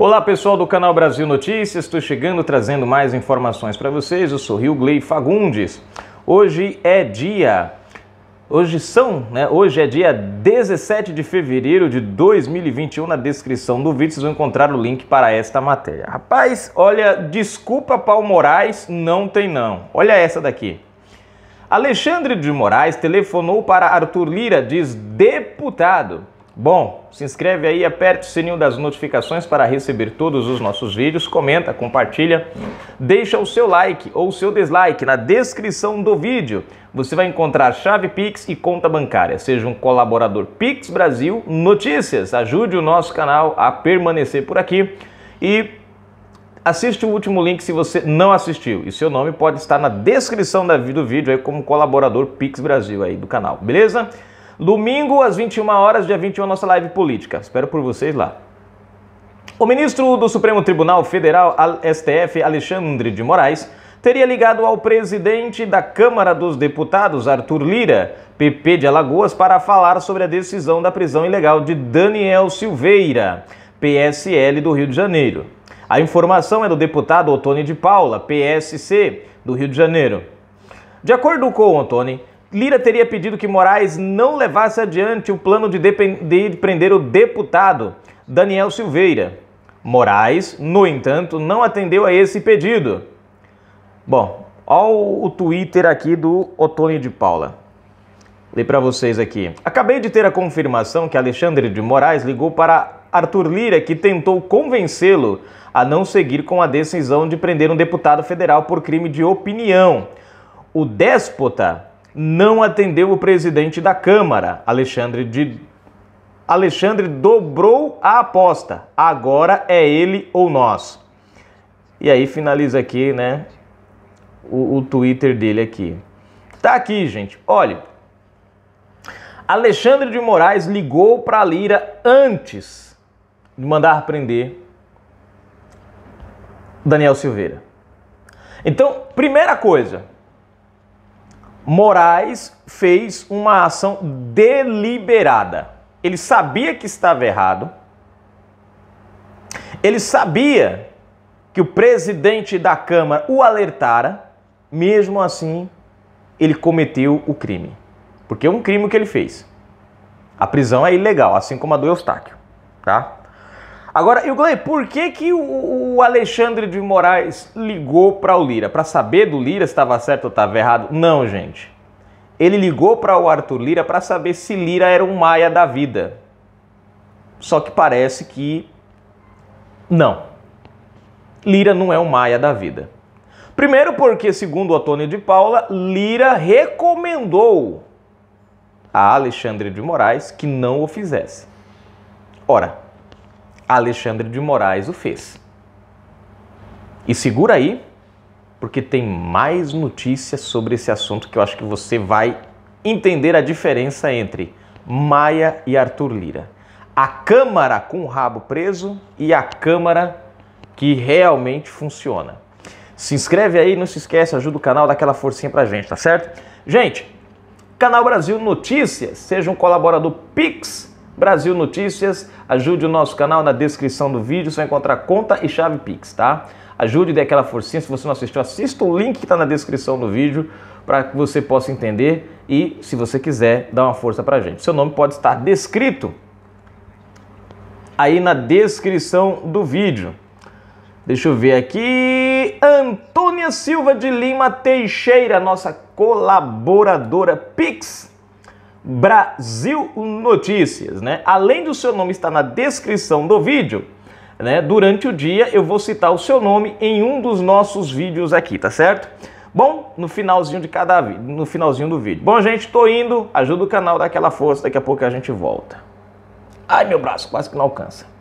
Olá pessoal do canal Brasil Notícias, estou chegando trazendo mais informações para vocês. Eu sou Rio Glei Fagundes. Hoje é dia. Hoje são, né? Hoje é dia 17 de fevereiro de 2021. Na descrição do vídeo vocês vão encontrar o link para esta matéria. Rapaz, olha, desculpa Paulo Moraes, não tem não. Olha essa daqui. Alexandre de Moraes telefonou para Arthur Lira, diz deputado. Bom, se inscreve aí, aperte o sininho das notificações para receber todos os nossos vídeos, comenta, compartilha, deixa o seu like ou o seu dislike na descrição do vídeo. Você vai encontrar chave Pix e conta bancária. Seja um colaborador Pix Brasil Notícias. Ajude o nosso canal a permanecer por aqui e assiste o último link se você não assistiu. E seu nome pode estar na descrição do vídeo aí como colaborador Pix Brasil aí do canal, beleza? Domingo, às 21 horas, dia 21, nossa live política. Espero por vocês lá. O ministro do Supremo Tribunal Federal, STF, Alexandre de Moraes, teria ligado ao presidente da Câmara dos Deputados, Arthur Lira, PP de Alagoas, para falar sobre a decisão da prisão ilegal de Daniel Silveira, PSL do Rio de Janeiro. A informação é do deputado Otone de Paula, PSC, do Rio de Janeiro. De acordo com Otone, Lira teria pedido que Moraes não levasse adiante o plano de, de prender o deputado Daniel Silveira. Moraes, no entanto, não atendeu a esse pedido. Bom, olha o Twitter aqui do Otônio de Paula. Lê para vocês aqui. Acabei de ter a confirmação que Alexandre de Moraes ligou para Arthur Lira, que tentou convencê-lo a não seguir com a decisão de prender um deputado federal por crime de opinião. O déspota não atendeu o presidente da Câmara, Alexandre de Alexandre dobrou a aposta. Agora é ele ou nós. E aí finaliza aqui, né? O, o Twitter dele aqui. Tá aqui, gente. Olha. Alexandre de Moraes ligou para Lira antes de mandar prender Daniel Silveira. Então, primeira coisa, Moraes fez uma ação deliberada. Ele sabia que estava errado. Ele sabia que o presidente da Câmara o alertara. Mesmo assim, ele cometeu o crime. Porque é um crime que ele fez. A prisão é ilegal, assim como a do Eustáquio, tá? Agora, Glei, por que, que o Alexandre de Moraes ligou para o Lira? Para saber do Lira se estava certo ou estava errado? Não, gente. Ele ligou para o Arthur Lira para saber se Lira era um Maia da vida. Só que parece que não. Lira não é um Maia da vida. Primeiro porque, segundo o Antônio de Paula, Lira recomendou a Alexandre de Moraes que não o fizesse. Ora, Alexandre de Moraes o fez. E segura aí, porque tem mais notícias sobre esse assunto que eu acho que você vai entender a diferença entre Maia e Arthur Lira. A Câmara com o rabo preso e a Câmara que realmente funciona. Se inscreve aí, não se esquece, ajuda o canal, dá aquela forcinha pra gente, tá certo? Gente, Canal Brasil Notícias, seja um colaborador Pix Brasil Notícias. Ajude o nosso canal na descrição do vídeo, você vai encontrar conta e chave Pix, tá? Ajude, dê aquela forcinha. Se você não assistiu, assista o link que está na descrição do vídeo para que você possa entender e, se você quiser, dá uma força para a gente. Seu nome pode estar descrito aí na descrição do vídeo. Deixa eu ver aqui. Antônia Silva de Lima Teixeira, nossa colaboradora Pix Brasil Notícias, né? Além do seu nome estar na descrição do vídeo, né? Durante o dia eu vou citar o seu nome em um dos nossos vídeos aqui, tá certo? Bom, no finalzinho de cada vídeo, no finalzinho do vídeo. Bom, gente, tô indo, ajuda o canal, daquela aquela força, daqui a pouco a gente volta. Ai, meu braço, quase que não alcança.